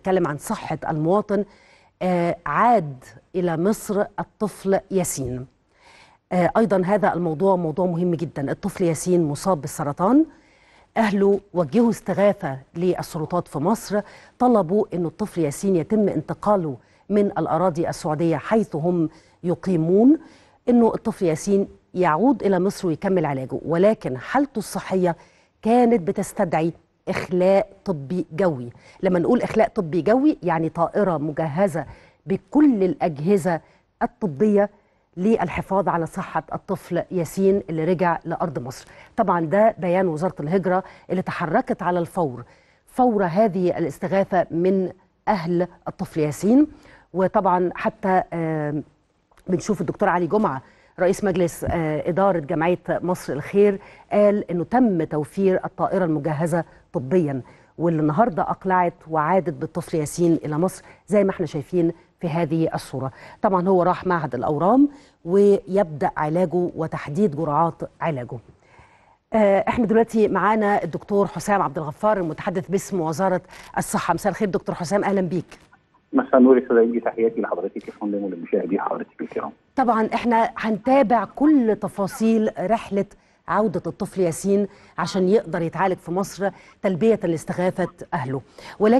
نتكلم عن صحة المواطن آه، عاد إلى مصر الطفل ياسين آه، أيضا هذا الموضوع موضوع مهم جدا الطفل ياسين مصاب بالسرطان أهله وجهوا استغاثة للسلطات في مصر طلبوا أن الطفل ياسين يتم انتقاله من الأراضي السعودية حيث هم يقيمون أنه الطفل ياسين يعود إلى مصر ويكمل علاجه ولكن حالته الصحية كانت بتستدعي اخلاء طبي جوي لما نقول اخلاء طبي جوي يعني طائره مجهزه بكل الاجهزه الطبيه للحفاظ على صحة الطفل ياسين اللي رجع لأرض مصر طبعا ده بيان وزارة الهجرة اللي تحركت على الفور فور هذه الاستغاثة من أهل الطفل ياسين وطبعا حتى بنشوف الدكتور علي جمعة رئيس مجلس آه، إدارة جمعية مصر الخير قال أنه تم توفير الطائرة المجهزة طبيا واللي النهاردة أقلعت وعادت بالطفل ياسين إلى مصر زي ما احنا شايفين في هذه الصورة طبعا هو راح معهد الأورام ويبدأ علاجه وتحديد جرعات علاجه آه، احنا دلوقتي معانا الدكتور حسام عبد الغفار المتحدث باسم وزاره الصحه مساء الخير دكتور حسام اهلا بيك مساء النور يا تحياتي لحضرتك يا فندم ولمشاهدي حضرتك الكرام طبعا احنا هنتابع كل تفاصيل رحله عودة الطفل ياسين عشان يقدر يتعالج في مصر تلبية لاستغاثة أهله ولكن